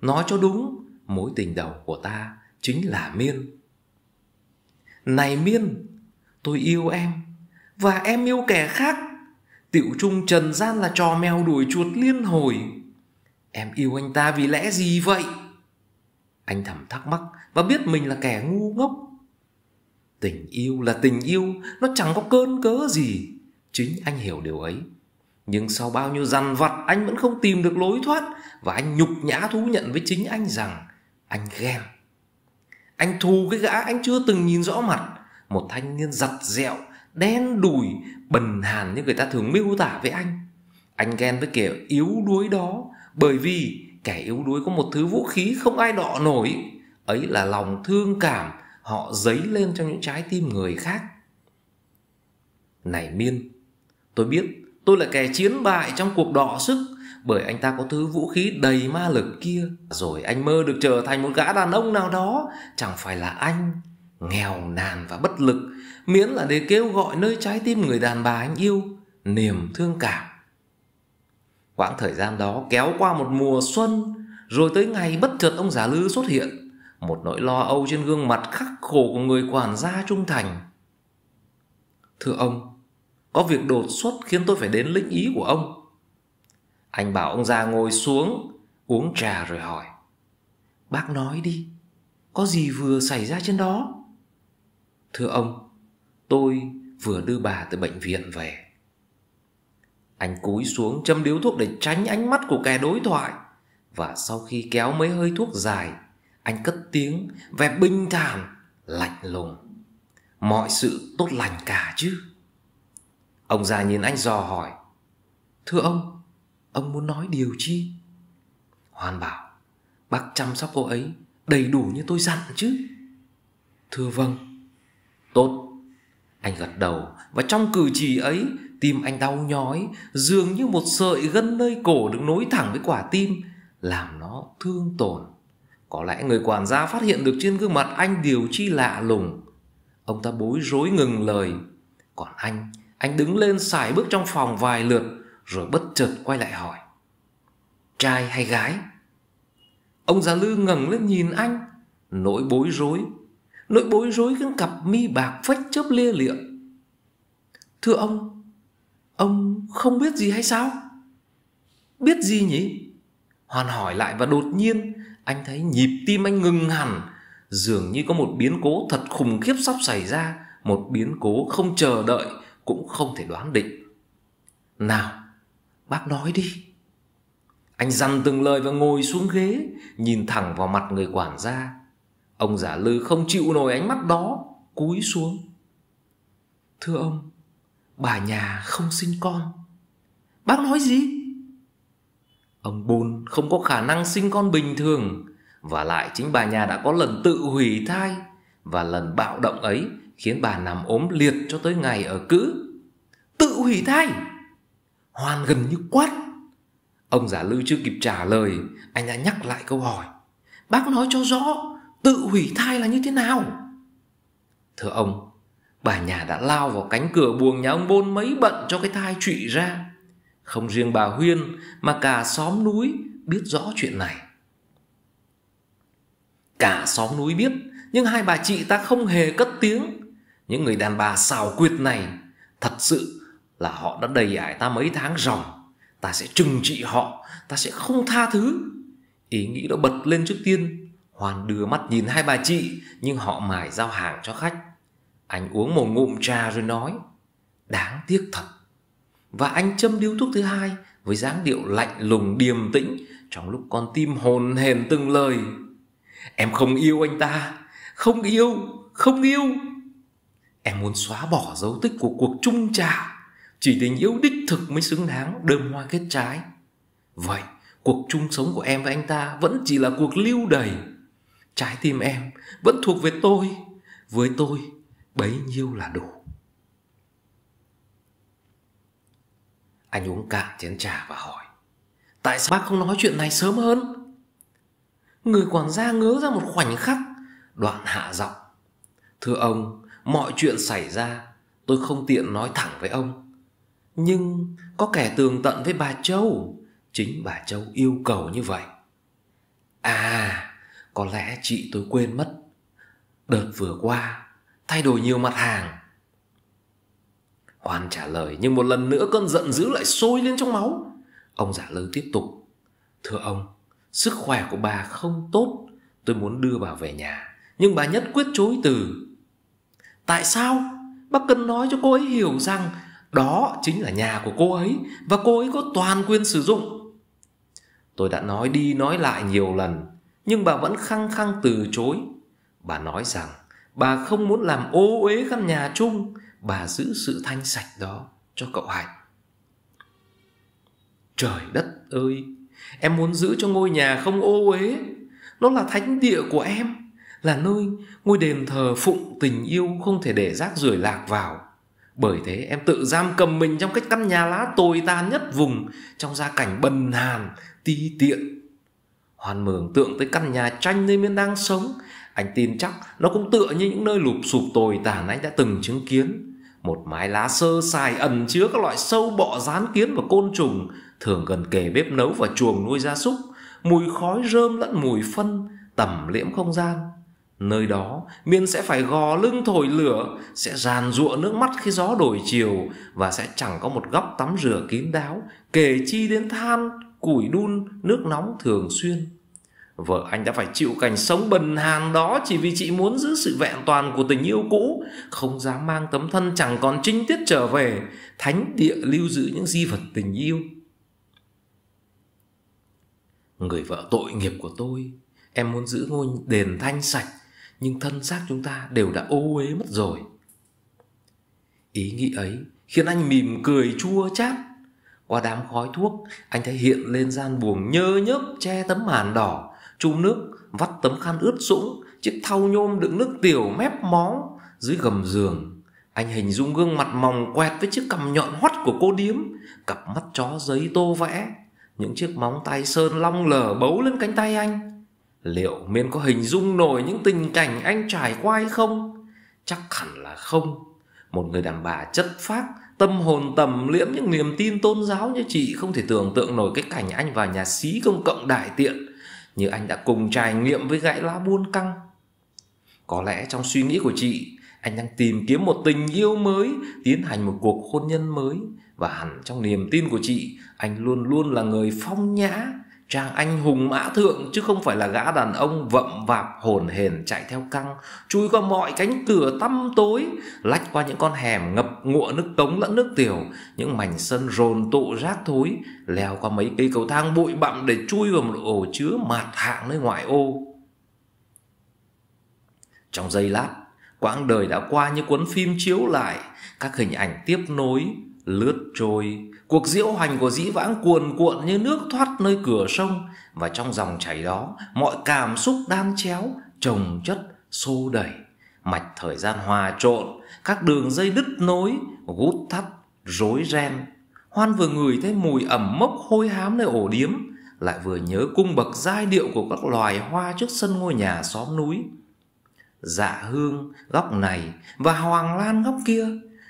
Nói cho đúng Mối tình đầu của ta chính là Miên Này Miên Tôi yêu em Và em yêu kẻ khác tiểu trung trần gian là trò mèo đuổi chuột liên hồi Em yêu anh ta vì lẽ gì vậy? Anh thầm thắc mắc và biết mình là kẻ ngu ngốc tình yêu là tình yêu nó chẳng có cơn cớ gì chính anh hiểu điều ấy nhưng sau bao nhiêu dằn vặt anh vẫn không tìm được lối thoát và anh nhục nhã thú nhận với chính anh rằng anh ghen anh thù cái gã anh chưa từng nhìn rõ mặt một thanh niên giặt dẹo đen đùi bần hàn như người ta thường miêu tả với anh anh ghen với kẻ yếu đuối đó bởi vì kẻ yếu đuối có một thứ vũ khí không ai đọ nổi ấy là lòng thương cảm họ dấy lên trong những trái tim người khác này miên tôi biết tôi là kẻ chiến bại trong cuộc đọ sức bởi anh ta có thứ vũ khí đầy ma lực kia rồi anh mơ được trở thành một gã đàn ông nào đó chẳng phải là anh nghèo nàn và bất lực miễn là để kêu gọi nơi trái tim người đàn bà anh yêu niềm thương cảm quãng thời gian đó kéo qua một mùa xuân rồi tới ngày bất chợt ông già lư xuất hiện một nỗi lo âu trên gương mặt khắc khổ của người quản gia trung thành thưa ông có việc đột xuất khiến tôi phải đến lĩnh ý của ông anh bảo ông già ngồi xuống uống trà rồi hỏi bác nói đi có gì vừa xảy ra trên đó thưa ông tôi vừa đưa bà từ bệnh viện về anh cúi xuống châm điếu thuốc để tránh ánh mắt của kẻ đối thoại và sau khi kéo mấy hơi thuốc dài anh cất tiếng vẻ bình thản lạnh lùng mọi sự tốt lành cả chứ ông già nhìn anh dò hỏi thưa ông ông muốn nói điều chi hoan bảo bác chăm sóc cô ấy đầy đủ như tôi dặn chứ thưa vâng tốt anh gật đầu và trong cử chỉ ấy tim anh đau nhói dường như một sợi gân nơi cổ được nối thẳng với quả tim làm nó thương tổn có lẽ người quản gia phát hiện được trên gương mặt anh điều chi lạ lùng. Ông ta bối rối ngừng lời. Còn anh, anh đứng lên xài bước trong phòng vài lượt rồi bất chợt quay lại hỏi. Trai hay gái? Ông già lư ngẩng lên nhìn anh, nỗi bối rối. Nỗi bối rối khiến cặp mi bạc phách chớp lia lịa. Thưa ông, ông không biết gì hay sao? Biết gì nhỉ? Hoàn hỏi lại và đột nhiên anh thấy nhịp tim anh ngừng hẳn dường như có một biến cố thật khủng khiếp sắp xảy ra một biến cố không chờ đợi cũng không thể đoán định nào bác nói đi anh dằn từng lời và ngồi xuống ghế nhìn thẳng vào mặt người quản gia ông giả lư không chịu nổi ánh mắt đó cúi xuống thưa ông bà nhà không sinh con bác nói gì Ông Bôn không có khả năng sinh con bình thường Và lại chính bà nhà đã có lần tự hủy thai Và lần bạo động ấy Khiến bà nằm ốm liệt cho tới ngày ở cữ Tự hủy thai Hoàn gần như quát Ông giả lưu chưa kịp trả lời Anh đã nhắc lại câu hỏi Bác nói cho rõ Tự hủy thai là như thế nào Thưa ông Bà nhà đã lao vào cánh cửa buồng nhà ông Bôn mấy bận cho cái thai trụy ra không riêng bà Huyên mà cả xóm núi biết rõ chuyện này. Cả xóm núi biết, nhưng hai bà chị ta không hề cất tiếng. Những người đàn bà xào quyệt này, thật sự là họ đã đầy ải ta mấy tháng ròng. Ta sẽ trừng trị họ, ta sẽ không tha thứ. Ý nghĩ đó bật lên trước tiên. Hoàn đưa mắt nhìn hai bà chị, nhưng họ mải giao hàng cho khách. Anh uống một ngụm trà rồi nói, đáng tiếc thật và anh châm điếu thuốc thứ hai với dáng điệu lạnh lùng điềm tĩnh trong lúc con tim hồn hền từng lời em không yêu anh ta không yêu không yêu em muốn xóa bỏ dấu tích của cuộc chung trà chỉ tình yêu đích thực mới xứng đáng đơm hoa kết trái vậy cuộc chung sống của em với anh ta vẫn chỉ là cuộc lưu đày trái tim em vẫn thuộc về tôi với tôi bấy nhiêu là đủ Anh uống cạn chén trà và hỏi Tại sao bác không nói chuyện này sớm hơn Người quản gia ngớ ra một khoảnh khắc Đoạn hạ giọng Thưa ông Mọi chuyện xảy ra Tôi không tiện nói thẳng với ông Nhưng có kẻ tường tận với bà Châu Chính bà Châu yêu cầu như vậy À Có lẽ chị tôi quên mất Đợt vừa qua Thay đổi nhiều mặt hàng Oan trả lời nhưng một lần nữa cơn giận dữ lại sôi lên trong máu. Ông giả lơ tiếp tục. Thưa ông, sức khỏe của bà không tốt. Tôi muốn đưa bà về nhà. Nhưng bà nhất quyết chối từ. Tại sao? Bác cần nói cho cô ấy hiểu rằng đó chính là nhà của cô ấy và cô ấy có toàn quyền sử dụng. Tôi đã nói đi nói lại nhiều lần nhưng bà vẫn khăng khăng từ chối. Bà nói rằng bà không muốn làm ô uế căn nhà chung bà giữ sự thanh sạch đó cho cậu Hạnh. Trời đất ơi, em muốn giữ cho ngôi nhà không ô uế. Nó là thánh địa của em, là nơi ngôi đền thờ phụng tình yêu không thể để rác rưởi lạc vào. Bởi thế em tự giam cầm mình trong cái căn nhà lá tồi tàn nhất vùng trong gia cảnh bần hàn, ti tiện. Hoàn mường tượng tới căn nhà tranh nơi miên đang sống, anh tin chắc nó cũng tựa như những nơi lụp sụp tồi tàn anh đã từng chứng kiến một mái lá sơ sài ẩn chứa các loại sâu bọ rán kiến và côn trùng thường gần kề bếp nấu và chuồng nuôi gia súc mùi khói rơm lẫn mùi phân tẩm liễm không gian nơi đó miên sẽ phải gò lưng thổi lửa sẽ ràn rụa nước mắt khi gió đổi chiều và sẽ chẳng có một góc tắm rửa kín đáo kể chi đến than củi đun nước nóng thường xuyên Vợ anh đã phải chịu cảnh sống bần hàn đó chỉ vì chị muốn giữ sự vẹn toàn của tình yêu cũ, không dám mang tấm thân chẳng còn trinh tiết trở về, thánh địa lưu giữ những di vật tình yêu. Người vợ tội nghiệp của tôi, em muốn giữ ngôi đền thanh sạch, nhưng thân xác chúng ta đều đã ô uế mất rồi. Ý nghĩ ấy khiến anh mỉm cười chua chát. Qua đám khói thuốc, anh thấy hiện lên gian buồng nhơ nhớp che tấm màn đỏ Chu nước vắt tấm khăn ướt sũng Chiếc thau nhôm đựng nước tiểu mép mó Dưới gầm giường Anh hình dung gương mặt mòng quẹt Với chiếc cằm nhọn hoắt của cô điếm Cặp mắt chó giấy tô vẽ Những chiếc móng tay sơn long lở bấu lên cánh tay anh Liệu Miên có hình dung nổi những tình cảnh anh trải qua hay không? Chắc hẳn là không Một người đàn bà chất phác Tâm hồn tầm liễm những niềm tin tôn giáo như chị Không thể tưởng tượng nổi cái cảnh anh vào nhà xí công cộng đại tiện như anh đã cùng trải nghiệm với gãy lá buôn căng. Có lẽ trong suy nghĩ của chị, anh đang tìm kiếm một tình yêu mới, tiến hành một cuộc hôn nhân mới. Và hẳn trong niềm tin của chị, anh luôn luôn là người phong nhã, chàng anh hùng mã thượng chứ không phải là gã đàn ông vậm vạp hồn hển chạy theo căng chui qua mọi cánh cửa tăm tối lách qua những con hẻm ngập ngụa nước tống lẫn nước tiểu những mảnh sân rồn tụ rác thối leo qua mấy cây cầu thang bụi bặm để chui vào một ổ chứa mạt hạng nơi ngoại ô trong giây lát quãng đời đã qua như cuốn phim chiếu lại các hình ảnh tiếp nối lướt trôi Cuộc diễu hành của dĩ vãng cuồn cuộn như nước thoát nơi cửa sông và trong dòng chảy đó mọi cảm xúc đan chéo, trồng chất, xô đẩy. Mạch thời gian hòa trộn, các đường dây đứt nối, gút thắt, rối ren. Hoan vừa ngửi thấy mùi ẩm mốc hôi hám nơi ổ điếm, lại vừa nhớ cung bậc giai điệu của các loài hoa trước sân ngôi nhà xóm núi. Dạ hương góc này và hoàng lan góc kia,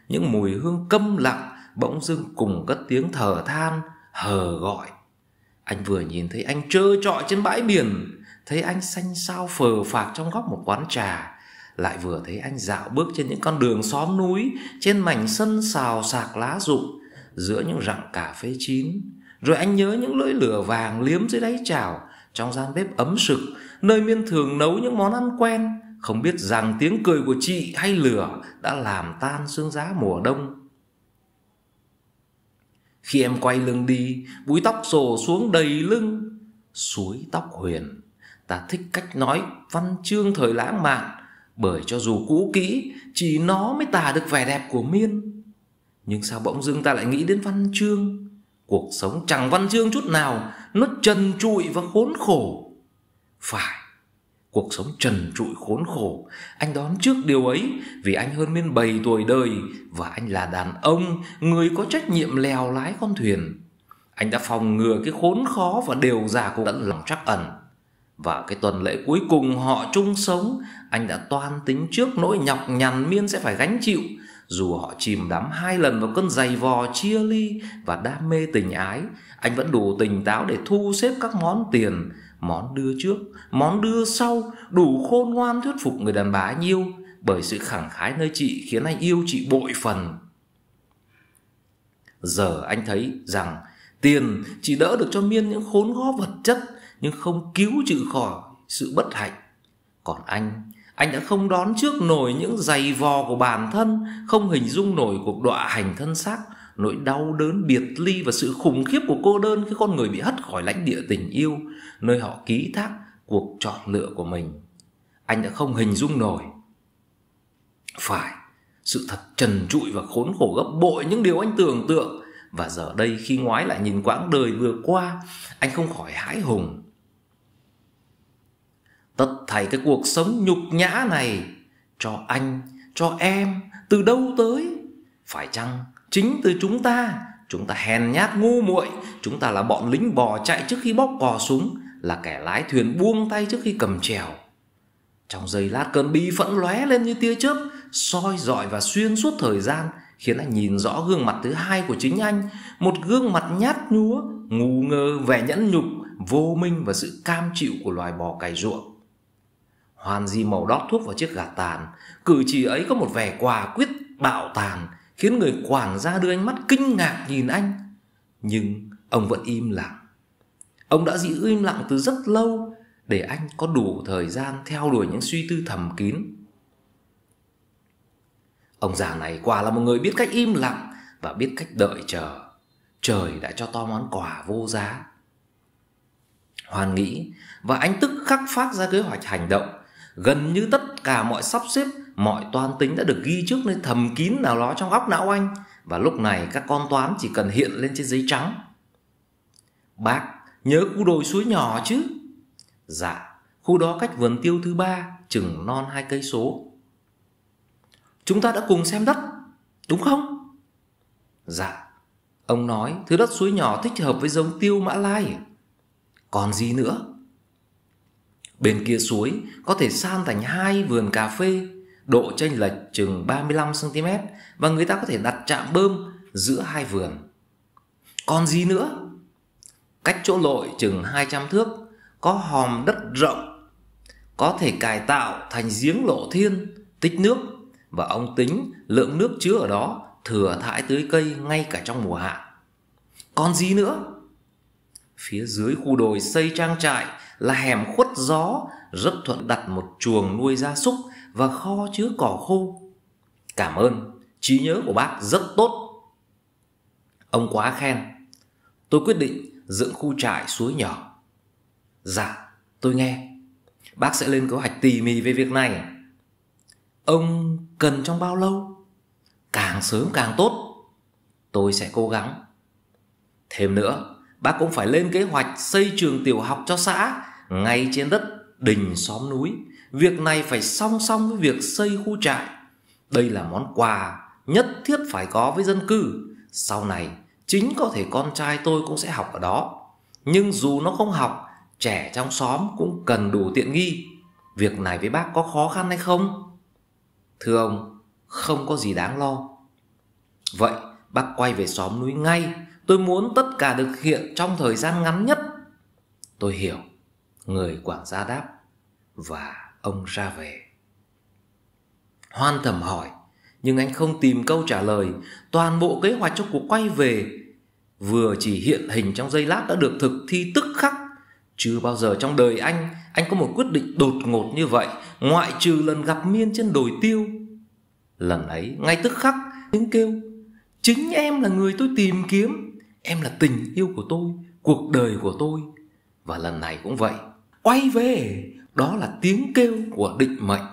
những mùi hương câm lặng bỗng dưng cùng cất tiếng thở than hờ gọi anh vừa nhìn thấy anh trơ trọi trên bãi biển thấy anh xanh xao phờ phạc trong góc một quán trà lại vừa thấy anh dạo bước trên những con đường xóm núi trên mảnh sân xào sạc lá rụng giữa những rặng cà phê chín rồi anh nhớ những lưỡi lửa vàng liếm dưới đáy chảo trong gian bếp ấm sực nơi miên thường nấu những món ăn quen không biết rằng tiếng cười của chị hay lửa đã làm tan sương giá mùa đông khi em quay lưng đi, búi tóc rồ xuống đầy lưng. Suối tóc huyền, ta thích cách nói văn chương thời lãng mạn, bởi cho dù cũ kỹ, chỉ nó mới tả được vẻ đẹp của miên. Nhưng sao bỗng dưng ta lại nghĩ đến văn chương? Cuộc sống chẳng văn chương chút nào, nó trần trụi và khốn khổ. Phải, cuộc sống trần trụi khốn khổ anh đón trước điều ấy vì anh hơn miên bảy tuổi đời và anh là đàn ông người có trách nhiệm lèo lái con thuyền anh đã phòng ngừa cái khốn khó và đều già cũng đã lòng trắc ẩn và cái tuần lễ cuối cùng họ chung sống anh đã toan tính trước nỗi nhọc nhằn miên sẽ phải gánh chịu dù họ chìm đắm hai lần vào cơn giày vò chia ly và đam mê tình ái anh vẫn đủ tỉnh táo để thu xếp các món tiền món đưa trước món đưa sau đủ khôn ngoan thuyết phục người đàn bà anh yêu bởi sự khẳng khái nơi chị khiến anh yêu chị bội phần giờ anh thấy rằng tiền chỉ đỡ được cho miên những khốn khó vật chất nhưng không cứu trừ khỏi sự bất hạnh còn anh anh đã không đón trước nổi những giày vò của bản thân không hình dung nổi cuộc đọa hành thân xác nỗi đau đớn biệt ly và sự khủng khiếp của cô đơn khi con người bị hất khỏi lãnh địa tình yêu, nơi họ ký thác cuộc chọn lựa của mình. Anh đã không hình dung nổi. Phải, sự thật trần trụi và khốn khổ gấp bội những điều anh tưởng tượng. Và giờ đây khi ngoái lại nhìn quãng đời vừa qua, anh không khỏi hãi hùng. Tất thảy cái cuộc sống nhục nhã này, cho anh, cho em, từ đâu tới? Phải chăng chính từ chúng ta chúng ta hèn nhát ngu muội chúng ta là bọn lính bò chạy trước khi bóc cò súng là kẻ lái thuyền buông tay trước khi cầm chèo trong giây lát cơn bi phẫn lóe lên như tia chớp soi dọi và xuyên suốt thời gian khiến anh nhìn rõ gương mặt thứ hai của chính anh một gương mặt nhát nhúa ngu ngơ vẻ nhẫn nhục vô minh và sự cam chịu của loài bò cày ruộng hoàn di màu đót thuốc vào chiếc gạt tàn cử chỉ ấy có một vẻ quả quyết bạo tàn khiến người quản gia đưa ánh mắt kinh ngạc nhìn anh. Nhưng ông vẫn im lặng. Ông đã giữ im lặng từ rất lâu để anh có đủ thời gian theo đuổi những suy tư thầm kín. Ông già này quả là một người biết cách im lặng và biết cách đợi chờ. Trời đã cho to món quà vô giá. Hoàn nghĩ và anh tức khắc phát ra kế hoạch hành động. Gần như tất cả mọi sắp xếp mọi toan tính đã được ghi trước nơi thầm kín nào đó trong góc não anh và lúc này các con toán chỉ cần hiện lên trên giấy trắng bác nhớ khu đồi suối nhỏ chứ dạ khu đó cách vườn tiêu thứ ba chừng non hai cây số chúng ta đã cùng xem đất đúng không dạ ông nói thứ đất suối nhỏ thích hợp với giống tiêu mã lai còn gì nữa Bên kia suối có thể san thành hai vườn cà phê độ chênh lệch chừng 35cm và người ta có thể đặt chạm bơm giữa hai vườn. Còn gì nữa? Cách chỗ lội chừng 200 thước, có hòm đất rộng, có thể cải tạo thành giếng lộ thiên, tích nước và ông tính lượng nước chứa ở đó thừa thải tưới cây ngay cả trong mùa hạ. Còn gì nữa? Phía dưới khu đồi xây trang trại là hẻm khuất gió rất thuận đặt một chuồng nuôi gia súc và kho chứa cỏ khô. Cảm ơn, trí nhớ của bác rất tốt. Ông quá khen. Tôi quyết định dựng khu trại suối nhỏ. Dạ, tôi nghe. Bác sẽ lên kế hoạch tỉ mỉ về việc này. Ông cần trong bao lâu? Càng sớm càng tốt. Tôi sẽ cố gắng. Thêm nữa, bác cũng phải lên kế hoạch xây trường tiểu học cho xã ngay trên đất đình xóm núi Việc này phải song song với việc xây khu trại. Đây là món quà nhất thiết phải có với dân cư. Sau này, chính có thể con trai tôi cũng sẽ học ở đó. Nhưng dù nó không học, trẻ trong xóm cũng cần đủ tiện nghi. Việc này với bác có khó khăn hay không? Thưa ông, không có gì đáng lo. Vậy, bác quay về xóm núi ngay. Tôi muốn tất cả được hiện trong thời gian ngắn nhất. Tôi hiểu. Người quảng gia đáp. Và ông ra về. Hoan thầm hỏi, nhưng anh không tìm câu trả lời, toàn bộ kế hoạch cho cuộc quay về vừa chỉ hiện hình trong giây lát đã được thực thi tức khắc. Chưa bao giờ trong đời anh, anh có một quyết định đột ngột như vậy, ngoại trừ lần gặp Miên trên đồi tiêu. Lần ấy, ngay tức khắc, tiếng kêu, chính em là người tôi tìm kiếm, em là tình yêu của tôi, cuộc đời của tôi. Và lần này cũng vậy, quay về, đó là tiếng kêu của định mệnh